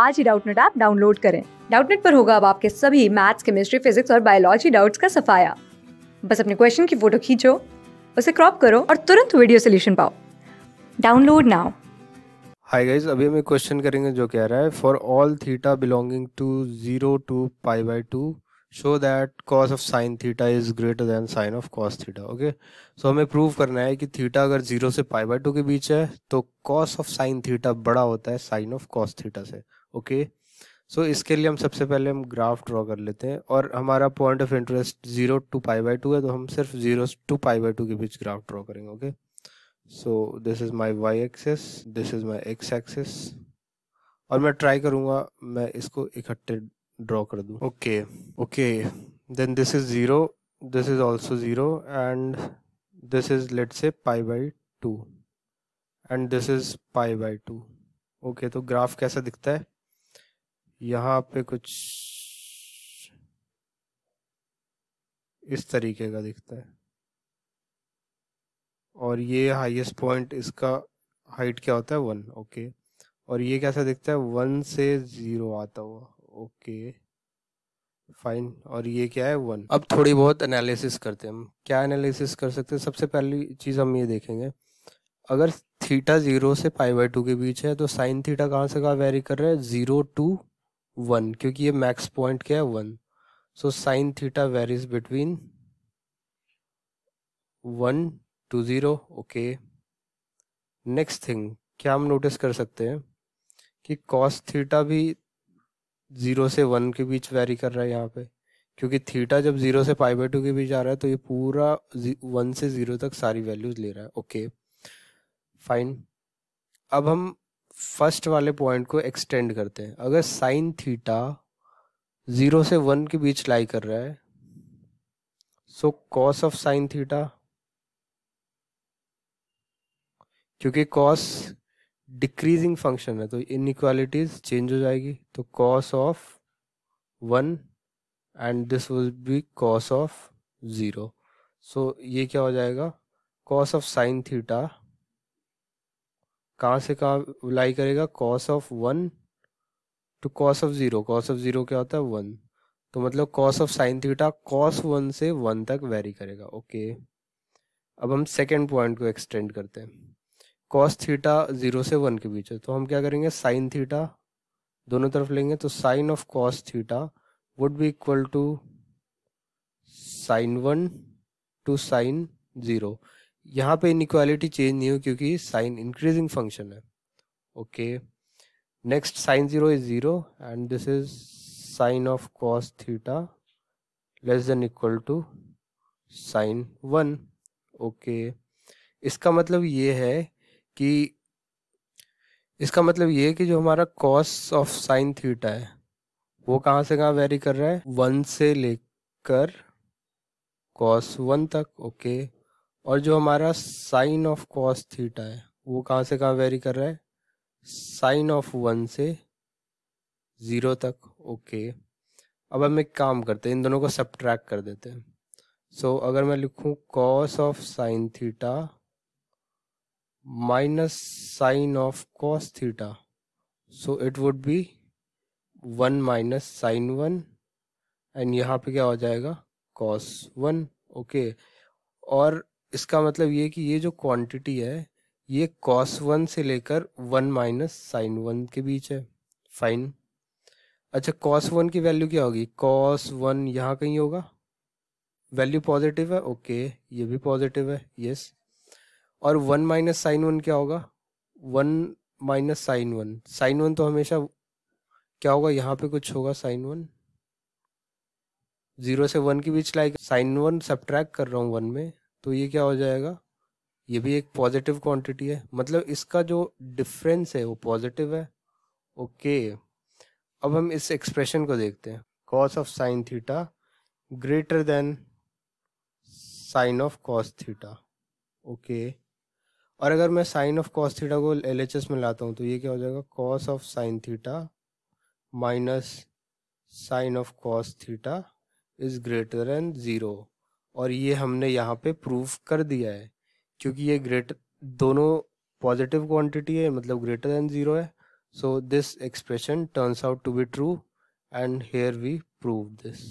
आज ही Doubtnut app download करें डाउटनेट पर होगा अब आपके सभी मैथ्स केमिस्ट्री फिजिक्स और बायोलॉजी डाउट्स का सफाया बस अपने क्वेश्चन की फोटो खींचो उसे क्रॉप करो और तुरंत वीडियो सोल्यूशन पाओ डाउनलोड नाउ हाय गाइस अभी हम एक क्वेश्चन करेंगे जो कह रहा है for all theta belonging to zero to pi by two show that cos of sine theta is greater than sin of cos theta okay so हमें प्रूव करना है कि थीटा अगर जीरो से पाई बाई टू के बीच है तो कॉस ऑफ साइन theta बड़ा होता है sin of cos theta से ओके सो इसके लिए हम सबसे पहले हम ग्राफ ड्रॉ कर लेते हैं और हमारा point of interest zero to pi by two है तो हम सिर्फ zero to pi by two के बीच ग्राफ ड्रॉ करेंगे okay so this is my y axis this is my x axis और मैं ट्राई करूंगा मैं इसको इकट्ठे ड्रॉ कर दूँ okay okay then this is zero this is also zero and this is let's say pi by two and this is pi by two okay तो graph कैसा दिखता है यहाँ पे कुछ इस तरीके का दिखता है और ये हाईएस्ट पॉइंट इसका हाइट क्या होता है वन ओके और ये कैसा दिखता है वन से ज़ीरो आता हुआ ओके फाइन और ये क्या है वन अब थोड़ी बहुत एनालिसिस करते हैं हम क्या एनालिसिस कर सकते हैं सबसे पहली चीज़ हम ये देखेंगे अगर थीटा जीरो से पाई बाई टू के बीच है तो साइन थीटा कहाँ से कहाँ वेरी कर रहा है जीरो टू वन क्योंकि ये मैक्स पॉइंट क्या है one so sine theta varies between one to zero okay next thing क्या हम नोटिस कर सकते हैं कि कॉस थीटा भी ज़ीरो से वन के बीच वेरी कर रहा है यहाँ पे क्योंकि थीटा जब ज़ीरो से पाई बाई टू के बीच आ रहा है तो ये पूरा वन से ज़ीरो तक सारी वैल्यूज़ ले रहा है ओके फाइन अब हम फर्स्ट वाले पॉइंट को एक्सटेंड करते हैं अगर साइन थीटा ज़ीरो से वन के बीच लाई कर रहा है so cos of sine theta क्योंकि कॉस डिक्रीजिंग फंक्शन है तो इनक्वालिटीज चेंज हो जाएगी तो cos of one and this will be cos of zero so ये क्या हो जाएगा कॉस ऑफ साइन थीटा कहाँ से कहाँ लाई करेगा cos of one to cos of zero cos of zero क्या होता है वन तो मतलब cos of sine theta cos one से वन तक वेरी करेगा ओके okay. अब हम सेकेंड पॉइंट को एक्सटेंड करते हैं कॉस थीटा जीरो से वन के बीच है तो हम क्या करेंगे साइन थीटा दोनों तरफ लेंगे तो sine of cos theta would be equal to sine one to sine zero यहाँ पे इनक्वालिटी चेंज नहीं हो क्योंकि साइन इंक्रीजिंग फंक्शन है okay next sine zero is zero and this is sine of cos theta less than equal to sine one okay इसका मतलब ये है कि इसका मतलब ये है कि जो हमारा कॉस ऑफ साइन थीटा है वो कहाँ से कहाँ वेरी कर रहा है वन से लेकर कॉस वन तक ओके और जो हमारा साइन ऑफ कॉस थीटा है वो कहाँ से कहाँ वेरी कर रहा है साइन ऑफ वन से ज़ीरो तक ओके अब हम एक काम करते हैं इन दोनों को सब्ट्रैक्ट कर देते हैं सो so, अगर मैं लिखूँ cos of sine theta minus sine of cos theta so it would be one minus sine one and यहाँ पे क्या हो जाएगा कॉस वन ओके और इसका मतलब ये कि ये जो क्वांटिटी है ये कॉस वन से लेकर वन माइनस साइन वन के बीच है फाइन अच्छा कॉस वन की वैल्यू क्या होगी कॉस वन यहाँ कहीं होगा वैल्यू पॉजिटिव है ओके ये भी पॉजिटिव है यस और वन माइनस साइन वन क्या होगा one minus sine one sine one तो हमेशा क्या होगा यहाँ पे कुछ होगा साइन वन जीरो से वन के बीच लाइक साइन वन सब्ट्रैक्ट कर रहा हूँ वन में तो ये क्या हो जाएगा ये भी एक पॉजिटिव क्वांटिटी है मतलब इसका जो डिफरेंस है वो पॉजिटिव है ओके okay. अब हम इस एक्सप्रेशन को देखते हैं cos of sine theta greater than sine of cos theta okay okay. और अगर मैं साइन ऑफ कॉस थीटा को एल एच एस में लाता हूँ तो ये क्या हो जाएगा cos of sine theta minus sine of cos theta is greater than zero और ये हमने यहाँ पे प्रूफ कर दिया है क्योंकि ये ग्रेटर दोनों पॉजिटिव क्वांटिटी है मतलब ग्रेटर देन ज़ीरो है so this expression turns out to be true and here we prove this